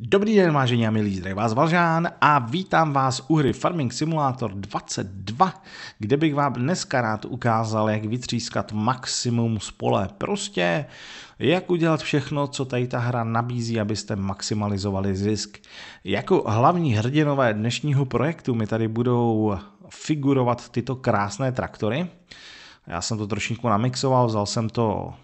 Dobrý den, vážení a milí, zdraví vás Valžán a vítám vás u hry Farming Simulator 22, kde bych vám dneska rád ukázal, jak vytřískat maximum z pole. Prostě jak udělat všechno, co tady ta hra nabízí, abyste maximalizovali zisk. Jako hlavní hrdinové dnešního projektu mi tady budou figurovat tyto krásné traktory. Já jsem to trošičku namixoval, vzal jsem to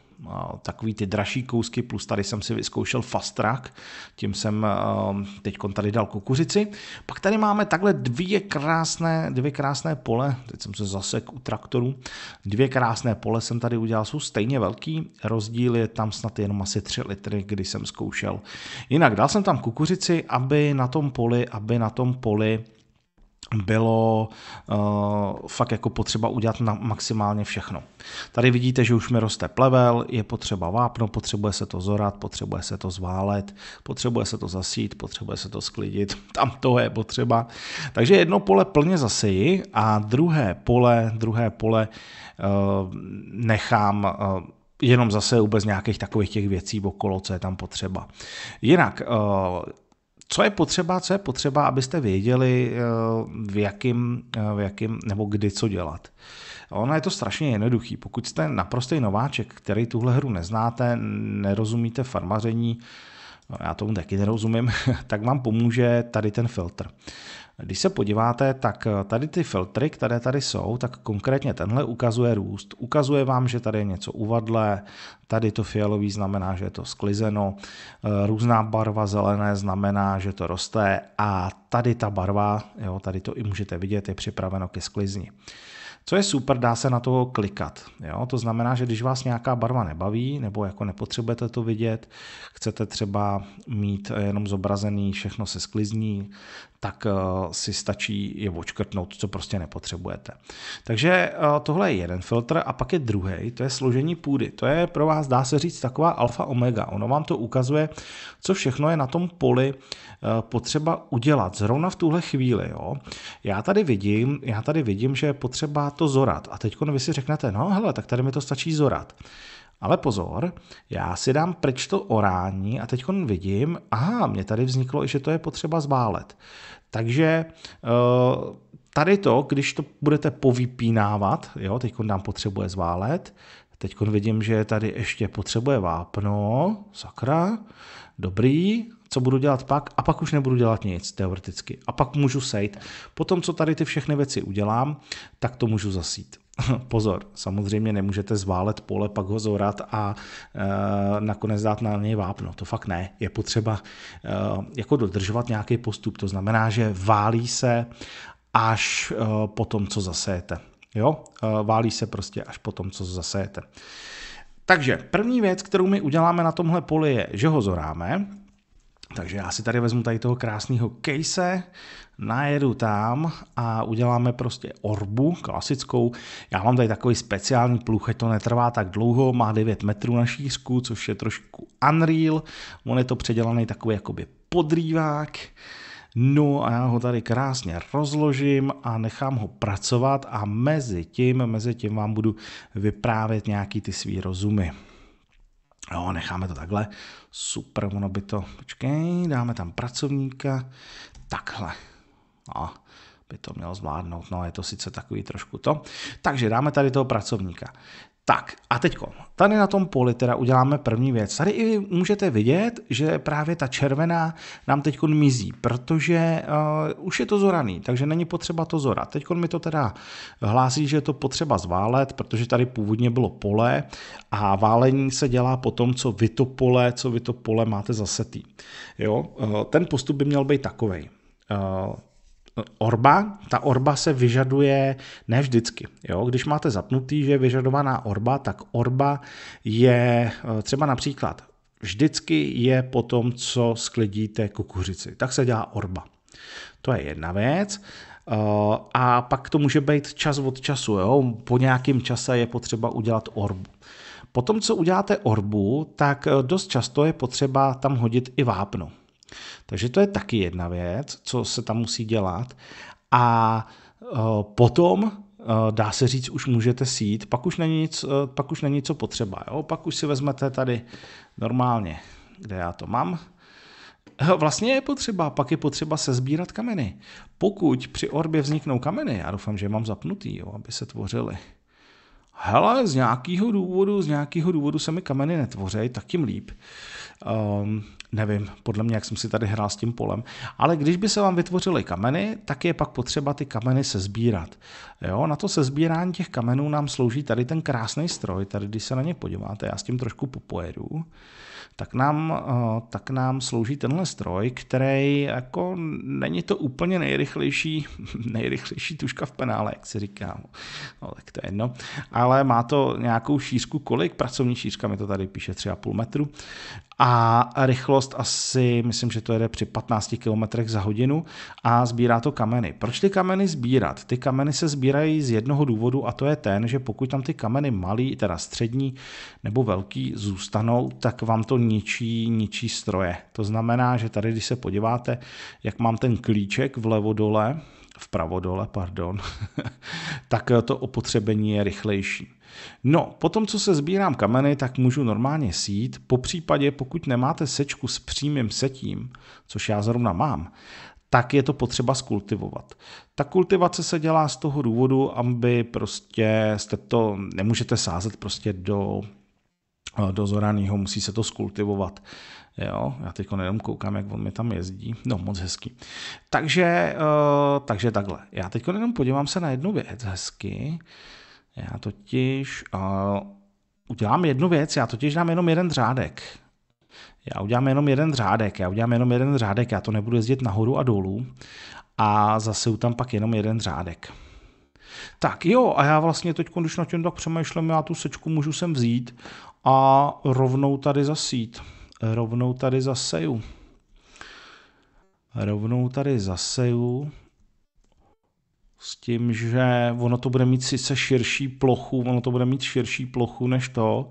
takový ty dražší kousky, plus tady jsem si vyzkoušel fast track, tím jsem ehm, teď tady dal kukuřici. Pak tady máme takhle dvě krásné, dvě krásné pole, teď jsem se zasek u traktorů, dvě krásné pole jsem tady udělal, jsou stejně velký, rozdíl je tam snad jenom asi 3 litry, když jsem zkoušel. Jinak dal jsem tam kukuřici, aby na tom poli, aby na tom poli bylo uh, fakt jako potřeba udělat na maximálně všechno. Tady vidíte, že už mi roste plevel, je potřeba vápno, potřebuje se to zorat, potřebuje se to zválet, potřebuje se to zasít, potřebuje se to sklidit, tam to je potřeba. Takže jedno pole plně zaseji a druhé pole, druhé pole uh, nechám uh, jenom zase vůbec nějakých takových těch věcí okolo, co je tam potřeba. Jinak co je potřeba, co je potřeba, abyste věděli, eh, v jakým, eh, v jakým nebo kdy co dělat. Ono je to strašně jednoduchý. Pokud jste naprostý nováček, který tuhle hru neznáte, nerozumíte farmaření, no, já tomu taky nerozumím, tak vám pomůže tady ten filtr. Když se podíváte, tak eh, tady ty filtry, které tady jsou, tak konkrétně tenhle ukazuje růst. Ukazuje vám, že tady je něco uvadlé, tady to fialový znamená, že je to sklizeno, eh, různá barva zelené znamená, že to roste a tady ta barva, jo, tady to i můžete vidět, je připraveno ke sklizni. Co je super, dá se na to klikat. Jo? To znamená, že když vás nějaká barva nebaví, nebo jako nepotřebujete to vidět, chcete třeba mít jenom zobrazený všechno se sklizní, tak eh, si stačí je očkrtnout, co prostě nepotřebujete. Takže eh, tohle je jeden filtr a pak je druhý, to je složení půdy. To je pro vás, dá se říct, taková alfa omega. Ono vám to ukazuje, co všechno je na tom poli eh, potřeba udělat zrovna v tuhle chvíli. Jo. Já tady vidím, já tady vidím, že je potřeba to zorat. A teď vy si řeknete, no hele, tak tady mi to stačí zorat. Ale pozor, já si dám pryč to orání a teď vidím, aha, mě tady vzniklo, že to je potřeba zbálet. Takže eh, tady to, když to budete povypínávat, jo, teď nám potřebuje zválet, teď vidím, že tady ještě potřebuje vápno, sakra, dobrý, co budu dělat pak a pak už nebudu dělat nic teoreticky a pak můžu sejt. Potom, co tady ty všechny věci udělám, tak to můžu zasít. Pozor, samozřejmě nemůžete zválet pole, pak ho zorat a e, nakonec dát na něj vápno. To fakt ne. Je potřeba e, jako dodržovat nějaký postup. To znamená, že válí se až e, po tom, co zasejete. Jo? E, válí se prostě až po tom, co zasejete. Takže první věc, kterou my uděláme na tomhle poli je, že ho zoráme, takže já si tady vezmu tady toho krásného case, najedu tam a uděláme prostě orbu klasickou. Já mám tady takový speciální pluch, to netrvá tak dlouho, má 9 metrů na šířku, což je trošku unreal. On je to předělaný takový jakoby podrývák. No a já ho tady krásně rozložím a nechám ho pracovat a mezi tím, mezi tím vám budu vyprávět nějaký ty svý rozumy. Jo, no, necháme to takhle. Super, ono by to... Počkej, dáme tam pracovníka. Takhle. A no, by to mělo zvládnout. No, je to sice takový trošku to. Takže dáme tady toho pracovníka. Tak a teďko, tady na tom poli teda uděláme první věc. Tady i můžete vidět, že právě ta červená nám teď mizí, protože uh, už je to zoraný, takže není potřeba to zorat. Teď mi to teda hlásí, že je to potřeba zválet, protože tady původně bylo pole a válení se dělá po tom, co vy to pole, co vy to pole máte zasetý. Jo? Uh, ten postup by měl být takovej. Uh, Orba, ta orba se vyžaduje ne vždycky. Jo? Když máte zapnutý, že je vyžadovaná orba, tak orba je eh, třeba například vždycky je po tom, co sklidíte kukuřici. Tak se dělá orba. To je jedna věc. Eh, a pak to může být čas od času. Jo? Po nějakém čase je potřeba udělat orbu. Potom, co uděláte orbu, tak eh, dost často je potřeba tam hodit i vápno. Takže to je taky jedna věc, co se tam musí dělat. A eh, potom eh, dá se říct, už můžete sít, pak už není, nic, eh, pak už není co potřeba. Jo? Pak už si vezmete tady normálně, kde já to mám, Vlastně je potřeba, pak je potřeba sezbírat kameny. Pokud při orbě vzniknou kameny, já doufám, že je mám zapnutý, jo, aby se tvořily. Hele, z nějakého důvodu, z nějakého důvodu se mi kameny netvořejí, tak tím líp. Um, nevím, podle mě, jak jsem si tady hrál s tím polem. Ale když by se vám vytvořily kameny, tak je pak potřeba ty kameny sezbírat. Jo, na to sezbírání těch kamenů nám slouží tady ten krásný stroj. Tady, když se na ně podíváte, já s tím trošku popojedu, tak nám, eh, tak nám slouží tenhle stroj, který jako není to úplně nejrychlejší, nejrychlejší tuška v penále, jak se říká. No, tak to je jedno. Ale má to nějakou šířku kolik? Pracovní šířka mi to tady píše 3,5 metru a rychlost asi, myslím, že to jede při 15 km za hodinu a sbírá to kameny. Proč ty kameny sbírat? Ty kameny se sbírají z jednoho důvodu a to je ten, že pokud tam ty kameny malý, teda střední nebo velký zůstanou, tak vám to ničí, ničí stroje. To znamená, že tady, když se podíváte, jak mám ten klíček vlevo dole, vpravo dole, pardon, tak eh, to opotřebení je rychlejší. No, potom, co se sbírám kameny, tak můžu normálně sít. Po případě, pokud nemáte sečku s přímým setím, což já zrovna mám, tak je to potřeba skultivovat. Ta kultivace se dělá z toho důvodu, aby prostě jste to, nemůžete sázet prostě do Eh, dozoranýho, musí se to skultivovat. Jo, já teď jenom koukám, jak on mi tam jezdí. No, moc hezký. Takže, uh, takže takhle. Já teď jenom podívám se na jednu věc hezky. Já totiž uh, udělám jednu věc, já totiž dám jenom jeden řádek. Já udělám jenom jeden řádek, já udělám jenom jeden řádek, já to nebudu jezdit nahoru a dolů a u tam pak jenom jeden řádek. Tak jo, a já vlastně teď, když na tím tak přemýšlím, já tu sečku můžu sem vzít a rovnou tady zasít. Rovnou tady zaseju. Rovnou tady zaseju s tím, že ono to bude mít sice širší plochu, ono to bude mít širší plochu než to.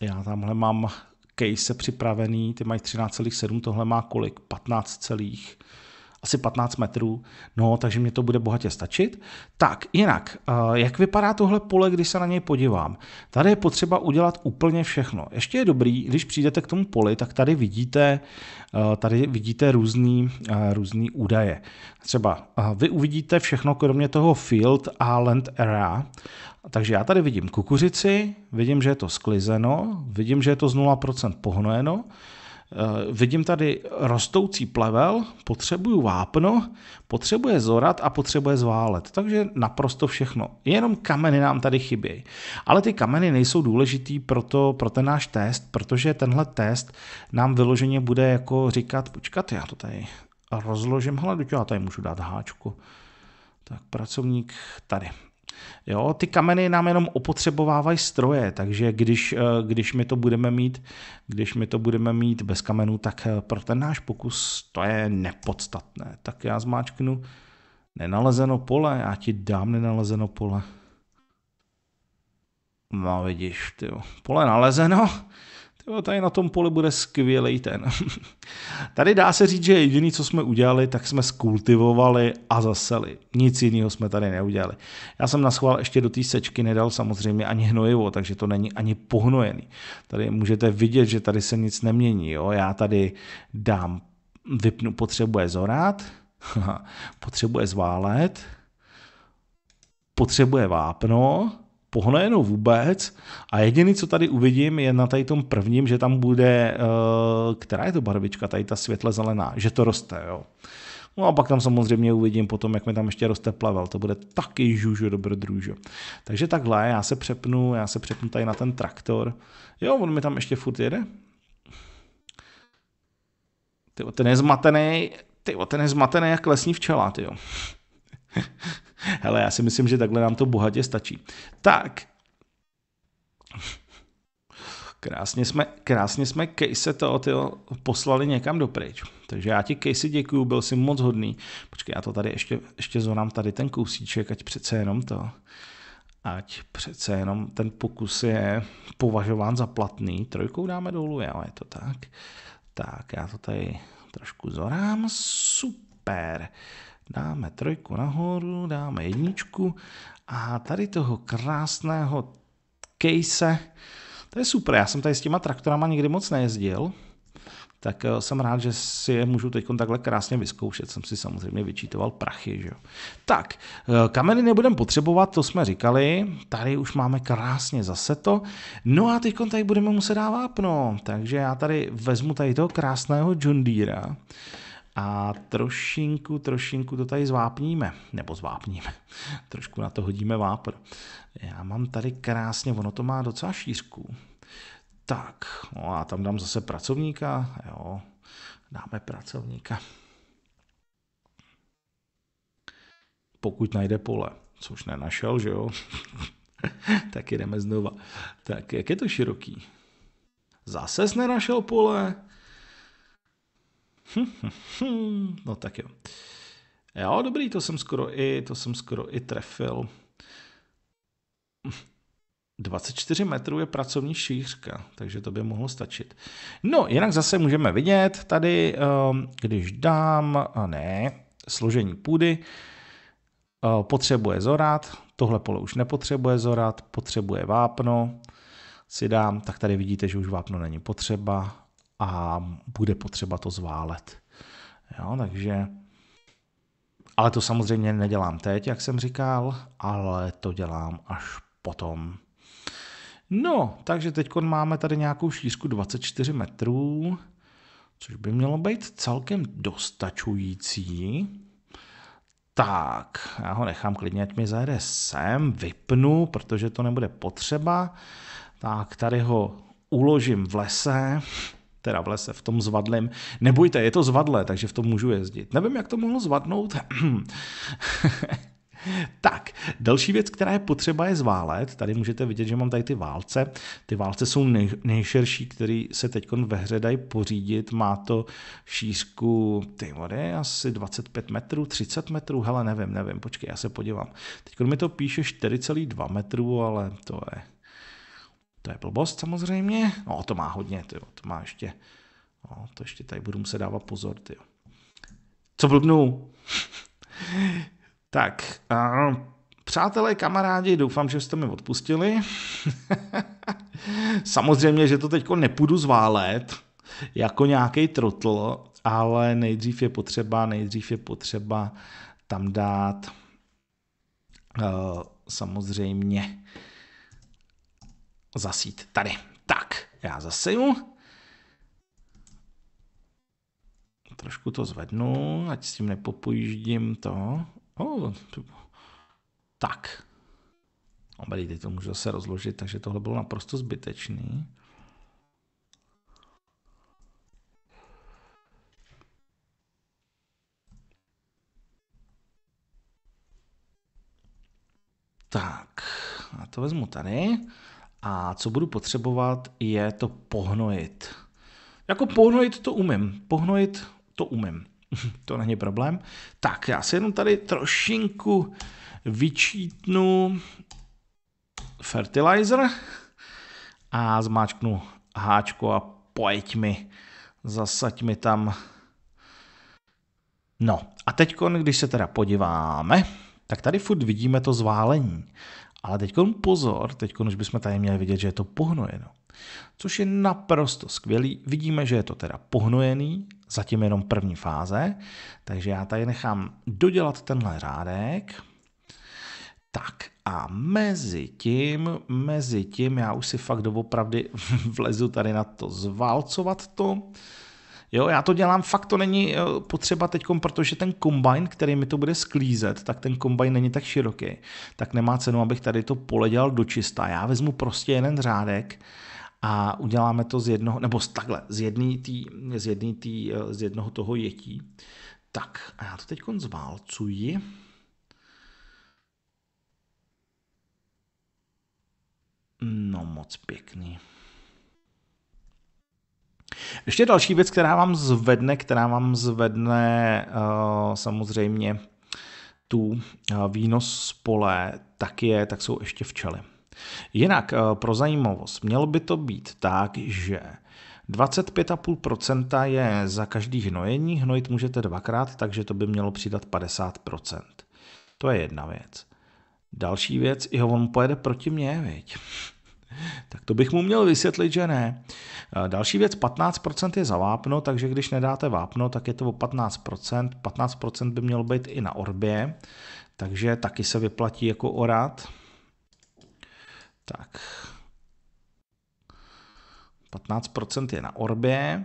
Já tamhle mám case připravený, ty mají 13,7, tohle má kolik? 15, celých asi 15 metrů, no, takže mě to bude bohatě stačit. Tak, jinak, eh, jak vypadá tohle pole, když se na něj podívám? Tady je potřeba udělat úplně všechno. Ještě je dobrý, když přijdete k tomu poli, tak tady vidíte, eh, tady vidíte různý, eh, různý údaje. Třeba vy uvidíte všechno, kromě toho field a land area, takže já tady vidím kukuřici, vidím, že je to sklizeno, vidím, že je to z 0% pohnojeno, Eh, vidím tady rostoucí plevel, potřebuju vápno, potřebuje zorat a potřebuje zválet. Takže naprosto všechno. Jenom kameny nám tady chybějí. Ale ty kameny nejsou důležitý pro, to, pro ten náš test, protože tenhle test nám vyloženě bude jako říkat, počkat, já to tady rozložím, hledu, já tady můžu dát háčku. Tak pracovník tady, Jo, ty kameny nám jenom opotřebovávají stroje, takže když, eh, když, my to budeme mít, když my to budeme mít bez kamenů, tak eh, pro ten náš pokus to je nepodstatné. Tak já zmáčknu nenalezeno pole, já ti dám nenalezeno pole. No vidíš, ty pole nalezeno, jo, tady na tom poli bude skvělý ten. tady dá se říct, že jediný, co jsme udělali, tak jsme skultivovali a zaseli. Nic jiného jsme tady neudělali. Já jsem na schvál ještě do té sečky nedal samozřejmě ani hnojivo, takže to není ani pohnojený. Tady můžete vidět, že tady se nic nemění. Jo? Já tady dám, vypnu potřebuje zorát, potřebuje zválet, potřebuje vápno, pohnojenou vůbec a jediný, co tady uvidím, je na tady tom prvním, že tam bude, eh, která je to barvička, tady ta světle zelená, že to roste, jo. No a pak tam samozřejmě uvidím potom, jak mi tam ještě roste plavel. To bude taky žužo dobrodružo. Takže takhle, já se přepnu, já se přepnu tady na ten traktor. Jo, on mi tam ještě furt jede. Ty, ten je zmatený, ty, ten je zmatený jak lesní včela, ty jo. Hele, já si myslím, že takhle nám to bohatě stačí. Tak. Krásně jsme, krásně jsme Casey to poslali někam dopryč. Takže já ti Casey děkuju, byl jsi moc hodný. Počkej, já to tady ještě, ještě zonám tady ten kousíček, ať přece jenom to. Ať přece jenom ten pokus je považován za platný. Trojkou dáme dolů, jo, je to tak. Tak, já to tady trošku zorám. Super dáme trojku nahoru, dáme jedničku a tady toho krásného case, to je super, já jsem tady s těma traktorama nikdy moc nejezdil, tak eh, jsem rád, že si je můžu teď takhle krásně vyzkoušet. Jsem si samozřejmě vyčítoval prachy. Že? Tak, eh, kameny nebudeme potřebovat, to jsme říkali. Tady už máme krásně zase to. No a teď tady budeme muset dávat vápno. Takže já tady vezmu tady toho krásného John Deera. A trošinku, trošinku to tady zvápníme, nebo zvápníme, trošku na to hodíme vápr. Já mám tady krásně, ono to má docela šířku. Tak, no a tam dám zase pracovníka, jo, dáme pracovníka. Pokud najde pole, což nenašel, že jo, tak jdeme znova. Tak, jak je to široký? Zase nenašel pole, no tak jo. Jo, dobrý, to jsem skoro i, to jsem skoro i trefil. 24 metrů je pracovní šířka, takže to by mohlo stačit. No, jinak zase můžeme vidět tady, ehm, když dám, a ne, složení půdy, ehm, potřebuje zorát, tohle pole už nepotřebuje zorát, potřebuje vápno, si dám, tak tady vidíte, že už vápno není potřeba, a bude potřeba to zválet. Jo, takže ale to samozřejmě nedělám teď, jak jsem říkal, ale to dělám až potom. No, takže teď máme tady nějakou šířku 24 metrů, což by mělo být celkem dostačující. Tak, já ho nechám klidně, ať mi zajede sem, vypnu, protože to nebude potřeba. Tak, tady ho uložím v lese teda v lese, v tom zvadlem. Nebojte, je to zvadle, takže v tom můžu jezdit. Nevím, jak to mohlo zvadnout. tak, další věc, která je potřeba, je zválet. Tady můžete vidět, že mám tady ty válce. Ty válce jsou nej, nejširší, který se teď ve hře dají pořídit. Má to šířku, ty vody, asi 25 metrů, 30 metrů, hele, nevím, nevím, počkej, já se podívám. Teď mi to píše 4,2 metrů, ale to je to je blbost samozřejmě. No to má hodně, tyjo. to má ještě. No, to ještě tady budu muset dávat pozor, ty. Co blbnu? tak, uh, přátelé, kamarádi, doufám, že jste mi odpustili. samozřejmě, že to teď nepůjdu zválet jako nějaký trotl, ale nejdřív je potřeba, nejdřív je potřeba tam dát uh, samozřejmě zasít tady. Tak, já zaseju. Trošku to zvednu, ať s tím nepopojíždím to. Oh, tak. Obeď, teď to můžu zase rozložit, takže tohle bylo naprosto zbytečný. Tak, a to vezmu tady. A co budu potřebovat, je to pohnojit. Jako pohnojit to umím. Pohnojit to umím. to není problém. Tak, já si jenom tady trošinku vyčítnu fertilizer a zmáčknu háčko a pojď mi, zasaď mi tam. No a teď, když se teda podíváme, tak tady furt vidíme to zválení. Ale teď pozor, teď už bychom tady měli vidět, že je to pohnojeno. Což je naprosto skvělý. Vidíme, že je to teda pohnojený, zatím jenom první fáze, takže já tady nechám dodělat tenhle řádek. Tak a mezi tím, mezi tím, já už si fakt doopravdy vlezu tady na to zvalcovat to. Jo, já to dělám, fakt to není eh, potřeba teď, protože ten kombajn, který mi to bude sklízet, tak ten kombajn není tak široký. Tak nemá cenu, abych tady to pole dělal dočista. Já vezmu prostě jeden řádek a uděláme to z jednoho, nebo z takhle, z, jedný tý, z, jedný tý, eh, z jednoho toho jetí. Tak a já to teď zválcuji. No moc pěkný. Ještě další věc, která vám zvedne, která vám zvedne uh, samozřejmě tu uh, výnos z pole, tak, je, tak jsou ještě včely. Jinak uh, pro zajímavost, mělo by to být tak, že 25,5% je za každý hnojení, hnojit můžete dvakrát, takže to by mělo přidat 50%. To je jedna věc. Další věc, jo, on pojede proti mně, viď? tak to bych mu měl vysvětlit, že ne. Eh, další věc, 15% je za vápno, takže když nedáte vápno, tak je to o 15%. 15% by mělo být i na orbě, takže taky se vyplatí jako orát. Tak. 15% je na orbě,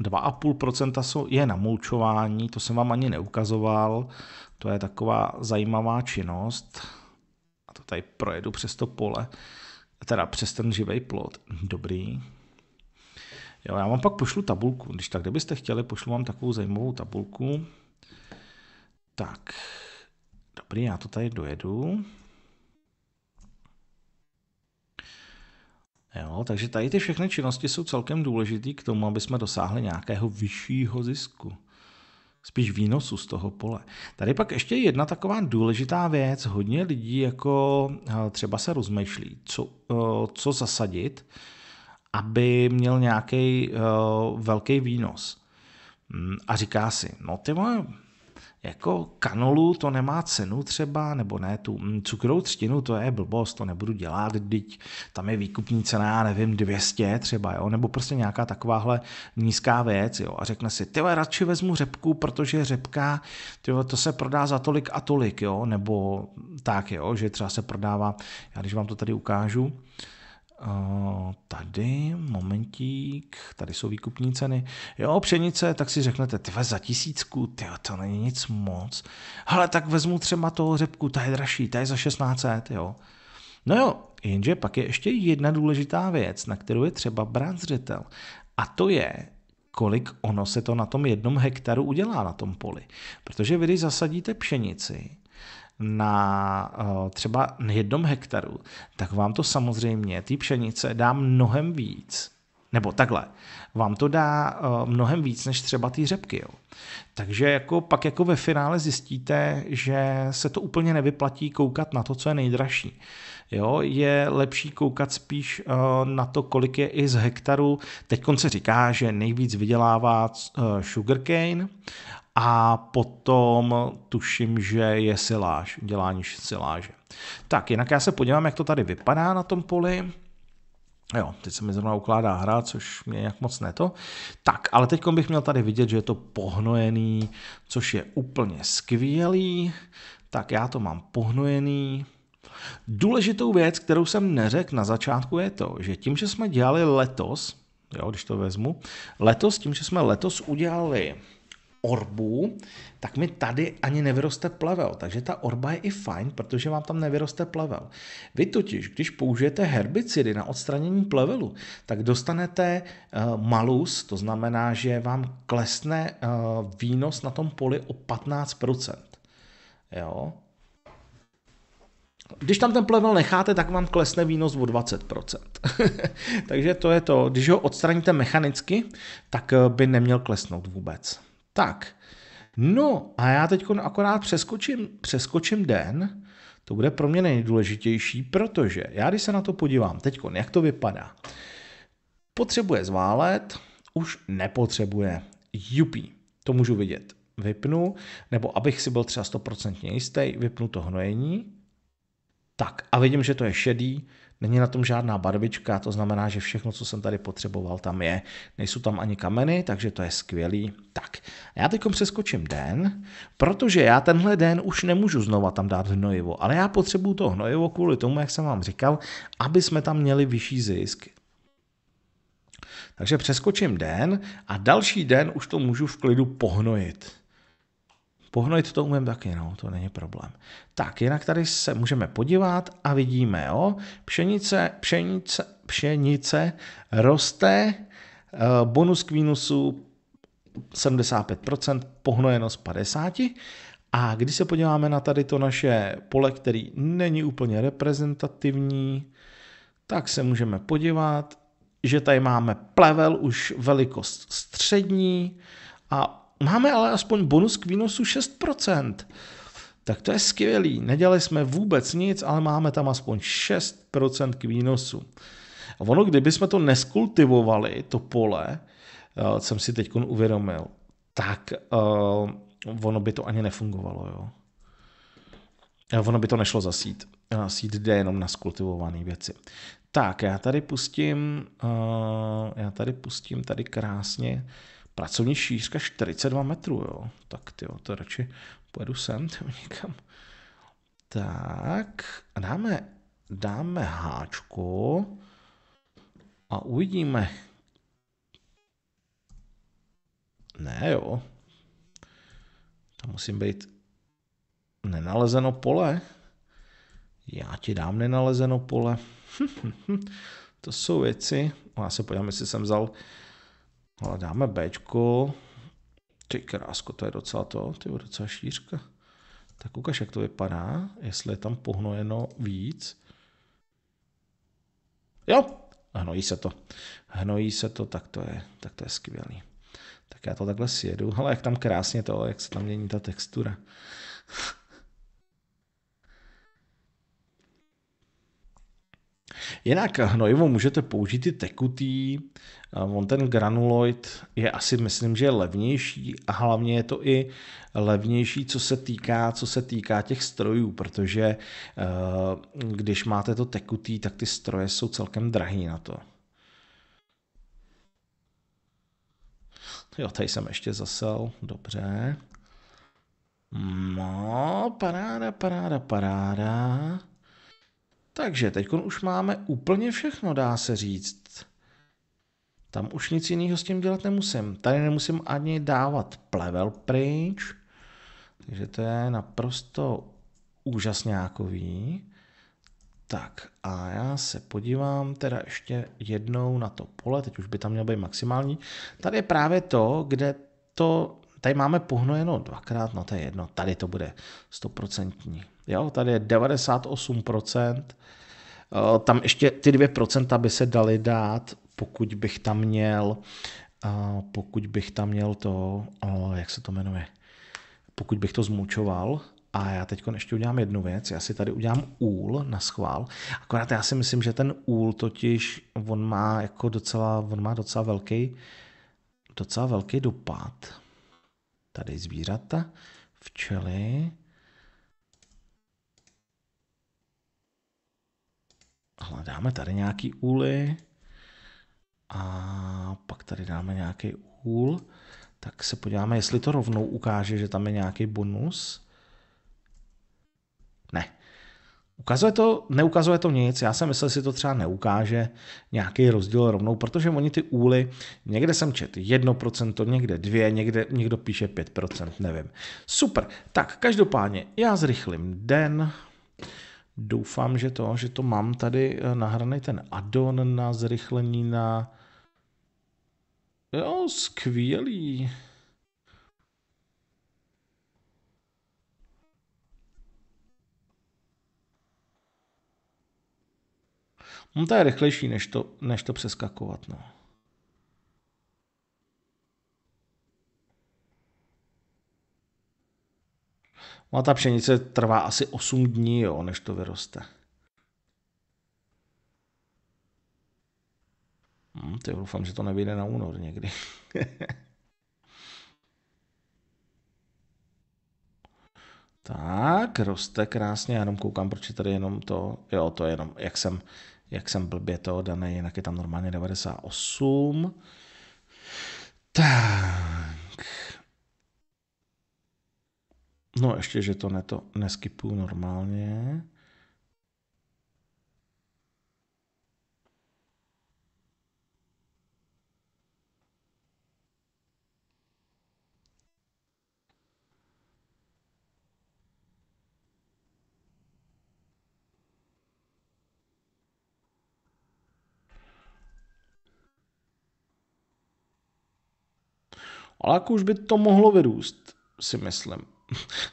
2,5% jsou, je na mulčování, to jsem vám ani neukazoval, to je taková zajímavá činnost. A to tady projedu přes to pole teda přes ten živý plot. Dobrý. Jo, já vám pak pošlu tabulku, když tak, kdybyste chtěli, pošlu vám takovou zajímavou tabulku. Tak, dobrý, já to tady dojedu. Jo, takže tady ty všechny činnosti jsou celkem důležité k tomu, aby jsme dosáhli nějakého vyššího zisku spíš výnosu z toho pole. Tady pak ještě jedna taková důležitá věc. Hodně lidí jako eh, třeba se rozmýšlí, co, eh, co zasadit, aby měl nějaký eh, velký výnos. Mm, a říká si, no ty vole, jako kanolu to nemá cenu třeba, nebo ne, tu mm, cukrovou třtinu to je blbost, to nebudu dělat, teď tam je výkupní cena, já nevím, 200 třeba, jo, nebo prostě nějaká takováhle nízká věc, jo, a řekne si, ty radši vezmu řepku, protože řepka, ty to se prodá za tolik a tolik, jo, nebo tak, jo, že třeba se prodává, já když vám to tady ukážu, tady, momentík, tady jsou výkupní ceny. Jo, pšenice, tak si řeknete, ty za tisícku, ty to není nic moc. Ale tak vezmu třeba toho řepku, ta je dražší, ta je za 16, jo. No jo, jenže pak je ještě jedna důležitá věc, na kterou je třeba brát zřetel. A to je, kolik ono se to na tom jednom hektaru udělá na tom poli. Protože vy, když zasadíte pšenici, na eh, třeba jednom hektaru, tak vám to samozřejmě, ty pšenice dá mnohem víc, nebo takhle, vám to dá eh, mnohem víc než třeba ty řepky. Jo. Takže jako pak jako ve finále zjistíte, že se to úplně nevyplatí koukat na to, co je nejdražší. Jo, je lepší koukat spíš eh, na to, kolik je i z hektaru. Teď se říká, že nejvíc vydělává sugarcane a potom tuším, že je siláž, dělání siláže. Tak, jinak já se podívám, jak to tady vypadá na tom poli. Jo, teď se mi zrovna ukládá hra, což mě nějak moc neto. Tak, ale teď bych měl tady vidět, že je to pohnojený, což je úplně skvělý. Tak já to mám pohnojený. Důležitou věc, kterou jsem neřekl na začátku, je to, že tím, že jsme dělali letos, jo, když to vezmu, letos, tím, že jsme letos udělali orbu, tak mi tady ani nevyroste plevel. Takže ta orba je i fajn, protože vám tam nevyroste plevel. Vy totiž, když použijete herbicidy na odstranění plevelu, tak dostanete eh, malus, to znamená, že vám klesne eh, výnos na tom poli o 15%. Jo? Když tam ten plevel necháte, tak vám klesne výnos o 20%. Takže to je to. Když ho odstraníte mechanicky, tak eh, by neměl klesnout vůbec. Tak, no a já teď akorát přeskočím, přeskočím den, to bude pro mě nejdůležitější, protože já když se na to podívám teď, jak to vypadá, potřebuje zválet, už nepotřebuje, jupí, to můžu vidět, vypnu, nebo abych si byl třeba 100% jistý, vypnu to hnojení, tak a vidím, že to je šedý, Není na tom žádná barvička, to znamená, že všechno, co jsem tady potřeboval, tam je. Nejsou tam ani kameny, takže to je skvělý. Tak, já teď přeskočím den, protože já tenhle den už nemůžu znova tam dát hnojivo, ale já potřebuju to hnojivo kvůli tomu, jak jsem vám říkal, aby jsme tam měli vyšší zisk. Takže přeskočím den a další den už to můžu v klidu pohnojit. Pohnojit to umím taky, no, to není problém. Tak, jinak tady se můžeme podívat a vidíme, jo, pšenice, pšenice, pšenice roste, eh, bonus k výnosu 75%, pohnojenost 50%. A když se podíváme na tady to naše pole, který není úplně reprezentativní, tak se můžeme podívat, že tady máme plevel už velikost střední a máme ale aspoň bonus k výnosu 6%. Tak to je skvělý. Nedělali jsme vůbec nic, ale máme tam aspoň 6% k výnosu. A ono, kdyby jsme to neskultivovali, to pole, uh, jsem si teď uvědomil, tak uh, ono by to ani nefungovalo. Jo? Eh, ono by to nešlo zasít. Sít jde jenom na skultivované věci. Tak, já tady pustím, uh, já tady pustím tady krásně pracovní šířka 42 metrů, jo. Tak ty, to radši pojedu sem, tyjo, někam. Tak, dáme, dáme háčku a uvidíme. Ne, jo. Tam musím být nenalezeno pole. Já ti dám nenalezeno pole. to jsou věci. No, já se podívám, jestli jsem vzal No ale dáme B. Ty krásko, to je docela to, ty je docela šířka. Tak ukáž, jak to vypadá, jestli je tam pohnojeno víc. Jo, hnojí se to. Hnojí se to, tak to je, tak to je skvělý. Tak já to takhle sjedu. Ale jak tam krásně to, jak se tam mění ta textura. Jinak hnojivo můžete použít i tekutý, eh, on ten granuloid je asi, myslím, že levnější a hlavně je to i levnější, co se týká, co se týká těch strojů, protože eh, když máte to tekutý, tak ty stroje jsou celkem drahý na to. Jo, tady jsem ještě zasel, dobře. No, paráda, paráda, paráda. Takže teď už máme úplně všechno, dá se říct. Tam už nic jiného s tím dělat nemusím. Tady nemusím ani dávat plevel pryč. Takže to je naprosto úžasňákový. Tak a já se podívám teda ještě jednou na to pole, teď už by tam měl být maximální. Tady je právě to, kde to, tady máme pohnojeno dvakrát, no to je jedno, tady to bude stoprocentní. Jo, tady je 98%. Eh, tam ještě ty 2% by se daly dát, pokud bych tam měl, eh, pokud bych tam měl to, eh, jak se to jmenuje, pokud bych to zmučoval, a já teď ještě udělám jednu věc, já si tady udělám úl na schvál, akorát já si myslím, že ten úl totiž, on má jako docela, on má docela velký, docela velký dopad. Tady zvířata, včely, Dáme tady nějaký úly a pak tady dáme nějaký úl, tak se podíváme, jestli to rovnou ukáže, že tam je nějaký bonus. Ne. Ukazuje to, neukazuje to nic, já jsem myslel, že to třeba neukáže nějaký rozdíl rovnou, protože oni ty úly, někde jsem čet 1%, někde 2%, někde někdo píše 5%, nevím. Super, tak každopádně já zrychlím den, doufám, že to, že to mám tady eh, nahraný ten addon na zrychlení na... Jo, skvělý. No to je rychlejší, než to, než to přeskakovat, no. No a ta pšenice trvá asi 8 dní, jo, než to vyroste. Hm, ty doufám, že to nevyjde na únor někdy. tak, roste krásně, já jenom koukám, proč je tady jenom to, jo, to je jenom, jak jsem, jak jsem blbě to daný, jinak je tam normálně 98. Tak. No ještě, že to neto, neskipuju normálně. Ale jako už by to mohlo vyrůst, si myslím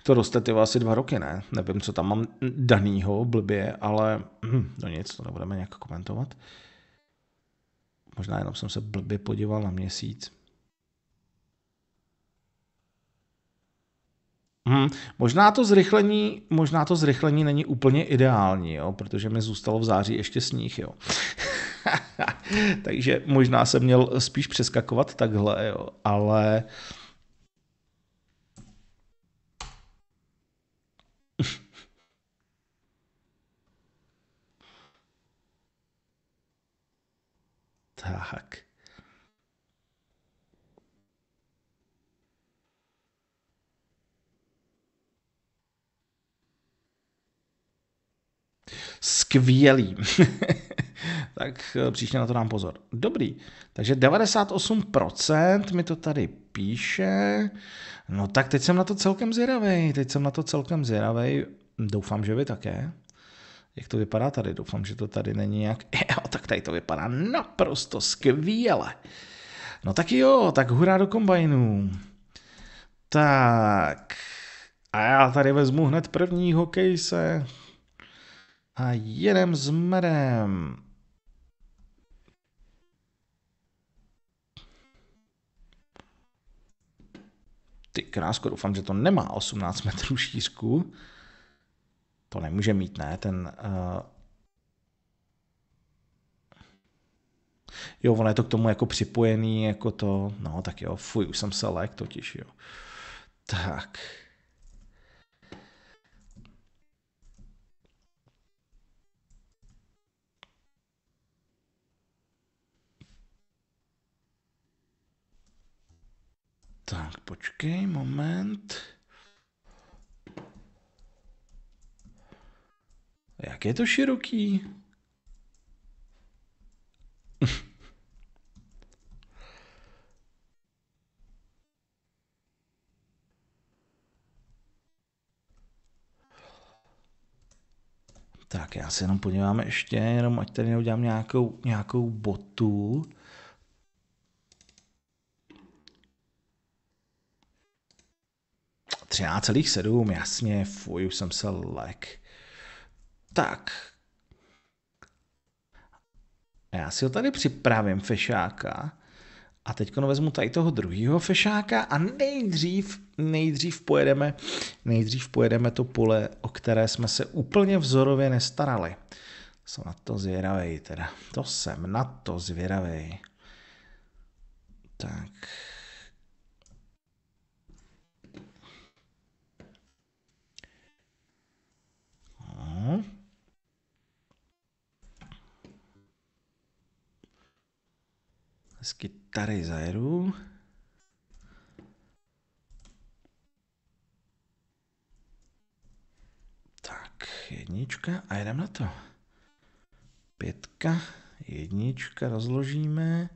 to roste ty asi dva roky, ne? Nevím, co tam mám danýho blbě, ale hm, no nic, to nebudeme nějak komentovat. Možná jenom jsem se blbě podíval na měsíc. Hmm, možná to zrychlení, možná to zrychlení není úplně ideální, jo, protože mi zůstalo v září ještě sníh, jo. Takže možná jsem měl spíš přeskakovat takhle, jo, ale uh, Tak. Skvělý. Eh, tak příště na to dám pozor. Dobrý, takže 98% mi to tady píše. No tak teď jsem na to celkem zjeravej. teď jsem na to celkem zjeravej. Doufám, že vy také. Jak to vypadá tady? Doufám, že to tady není nějak... Jo, tak tady to vypadá naprosto skvěle. No tak jo, tak hurá do kombajnů. Tak. A já tady vezmu hned první hokejse. A jedem s merem. Ty krásko, doufám, že to nemá 18 metrů šířku. To nemůže mít, ne? Ten... Uh... Jo, ono je to k tomu jako připojený, jako to... No, tak jo, fuj, už jsem se lek totiž, jo. Tak... Tak, počkej, moment. Jak je to široký? tak já se jenom podívám ještě, jenom ať tady neudělám nějakou, nějakou botu. celých sedm, jasně, fuj, už jsem se lek. Tak. A já si ho tady připravím, fešáka. A teď no vezmu tady toho druhého fešáka a nejdřív, nejdřív pojedeme, nejdřív pojedeme to pole, o které jsme se úplně vzorově nestarali. Jsem na to zvědavý teda. To jsem na to zvědavý. Tak. Hmm. Hezky tady zajedu. Tak, jednička a jdem na to. Pětka, jednička, rozložíme.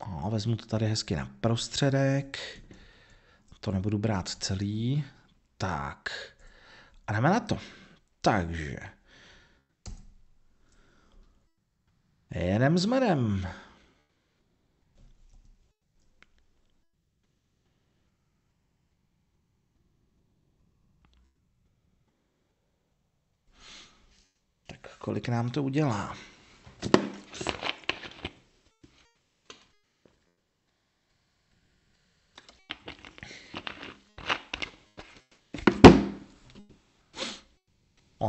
A vezmu to tady hezky na prostředek. To nebudu brát celý. Tak. A jdeme na to. Takže Jenem zmerem. Tak kolik nám to udělá?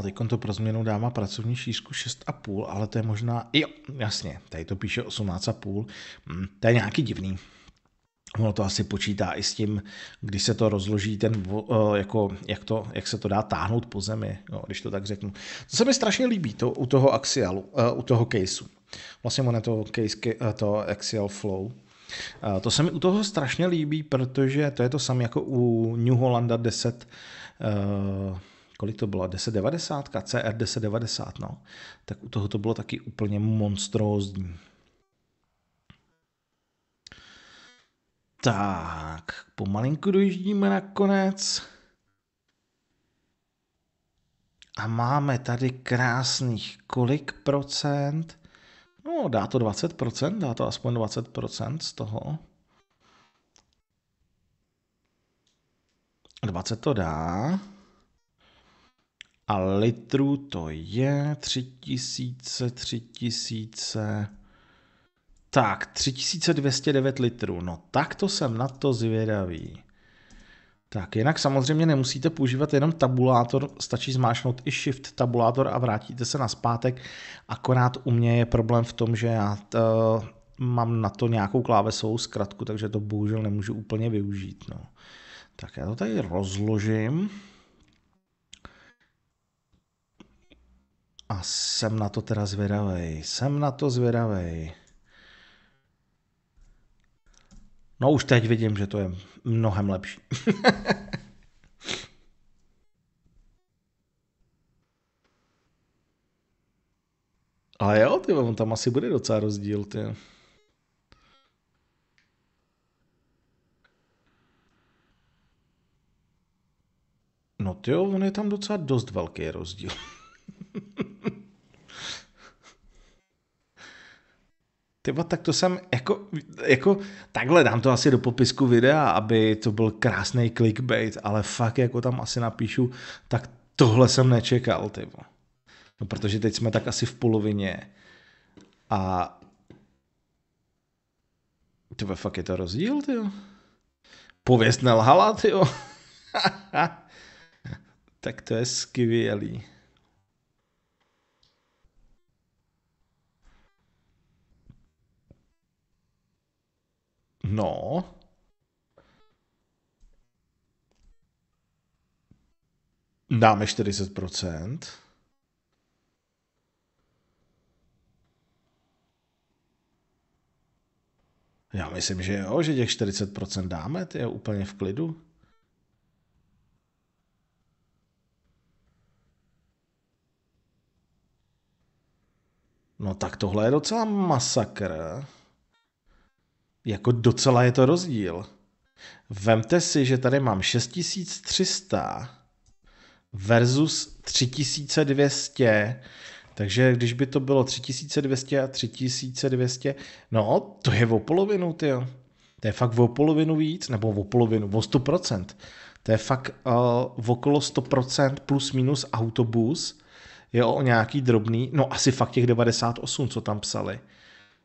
teď to pro změnu dává pracovní šířku 6,5, ale to je možná, jo, jasně, tady to píše 18,5, hm, to je nějaký divný. Ono to asi počítá i s tím, když se to rozloží, ten, eh, jako, jak, to, jak se to dá táhnout po zemi, jo, když to tak řeknu. To se mi strašně líbí to, u toho axialu, eh, u toho caseu. Vlastně ono to, case, eh, to axial flow, to se mi u toho strašně líbí, protože to je to samé jako u New Hollanda 10 kolik to bylo, 1090, CR 1090, no, tak u toho to bylo taky úplně monstrózní. Tak, pomalinku dojíždíme na konec. A máme tady krásných kolik procent? No, dá to 20%, dá to aspoň 20% z toho. 20 to dá. A litrů to je 3000, 3000, tak 3209 litrů. No tak to jsem na to zvědavý. Tak jinak samozřejmě nemusíte používat jenom tabulátor, stačí zmáčknout i shift tabulátor a vrátíte se na zpátek. Akorát u mě je problém v tom, že já t, mám na to nějakou klávesovou zkratku, takže to bohužel nemůžu úplně využít. No. Tak já to tady rozložím. A jsem na to teda zvědavej, jsem na to zvědavej. No už teď vidím, že to je mnohem lepší. Ale jo, ty, on tam asi bude docela rozdíl, ty. No ty jo, on je tam docela dost velký rozdíl. Tyba, tak to jsem jako, jako, takhle dám to asi do popisku videa, aby to byl krásný clickbait, ale fakt jako tam asi napíšu, tak tohle jsem nečekal, tyvo. No, protože teď jsme tak asi v polovině a ve fakt je to rozdíl, tyjo. Pověst nelhala, jo, tak to je skvělý. No. Dáme 40%. Já myslím, že jo, že těch 40% dáme, to je úplně v klidu. No tak tohle je docela masakr jako docela je to rozdíl. Vemte si, že tady mám 6300 versus 3200, takže když by to bylo 3200 a 3200, no to je o polovinu, ty. jo. To je fakt o polovinu víc, nebo o polovinu, o 100%. To je fakt uh, okolo 100% plus minus autobus, je o nějaký drobný, no asi fakt těch 98, co tam psali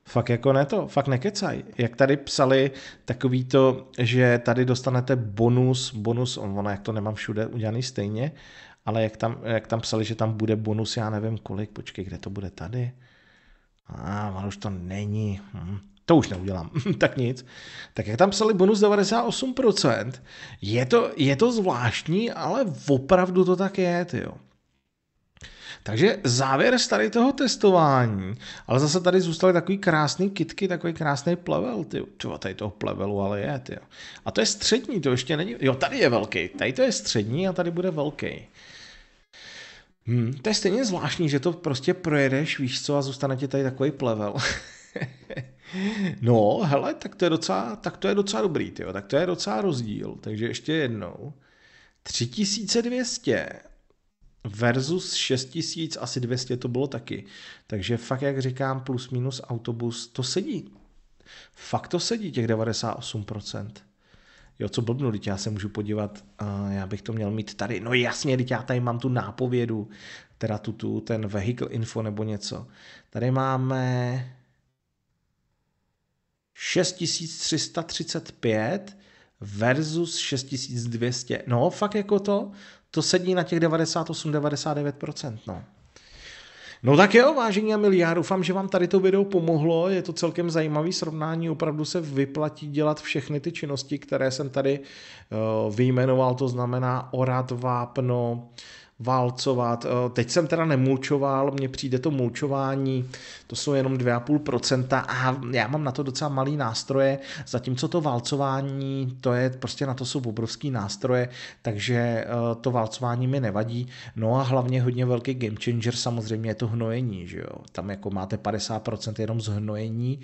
fakt jako ne to, fakt nekecaj. Jak tady psali takový to, že tady dostanete bonus, bonus, ono jak to nemám všude udělaný stejně, ale jak tam, jak tam psali, že tam bude bonus, já nevím kolik, počkej, kde to bude tady? A, ono už to není. Hm. To už neudělám, tak nic. Tak jak tam psali bonus 98%, je to, je to zvláštní, ale opravdu to tak je, ty jo. Takže závěr z tady toho testování, ale zase tady zůstaly takový krásný kitky, takový krásný plevel, ty, čo, tady toho plevelu ale je, ty. A to je střední, to ještě není, jo, tady je velký, tady to je střední a tady bude velký. Hmm, to je stejně zvláštní, že to prostě projedeš, víš co, a zůstane ti tady takový plevel. no, hele, tak to je docela, tak to je docela dobrý, tyjo, tak to je docela rozdíl. Takže ještě jednou. 3200 versus 6000 asi 200 to bylo taky. Takže fakt, jak říkám, plus minus autobus, to sedí. Fakt to sedí těch 98%. Jo, co blbnu, teď já se můžu podívat, a já bych to měl mít tady. No jasně, teď já tady mám tu nápovědu, teda tu, tu ten vehicle info nebo něco. Tady máme 6335 versus 6200. No, fakt jako to, to sedí na těch 98-99%. No. No tak jo, vážení a milí, já doufám, že vám tady to video pomohlo, je to celkem zajímavý srovnání, opravdu se vyplatí dělat všechny ty činnosti, které jsem tady eh, vyjmenoval, to znamená orat vápno, válcovat. Eh, teď jsem teda nemulčoval, mně přijde to mulčování, to jsou jenom 2,5% a já mám na to docela malý nástroje, zatímco to válcování, to je prostě na to jsou obrovský nástroje, takže eh, to válcování mi nevadí. No a hlavně hodně velký game changer samozřejmě je to hnojení, že jo. Tam jako máte 50% jenom z hnojení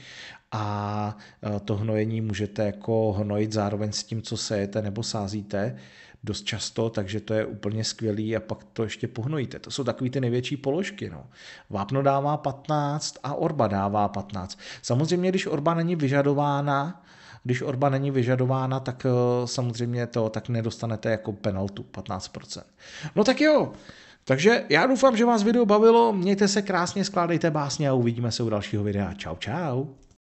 a eh, to hnojení můžete jako hnojit zároveň s tím, co sejete nebo sázíte dost často, takže to je úplně skvělý a pak to ještě pohnojíte. To jsou takové ty největší položky. No. Vápno dává 15 a Orba dává 15. Samozřejmě, když Orba není vyžadována, když Orba není vyžadována, tak eh, samozřejmě to tak nedostanete jako penaltu 15%. No tak jo, takže já doufám, že vás video bavilo, mějte se krásně, skládejte básně a uvidíme se u dalšího videa. Čau, čau.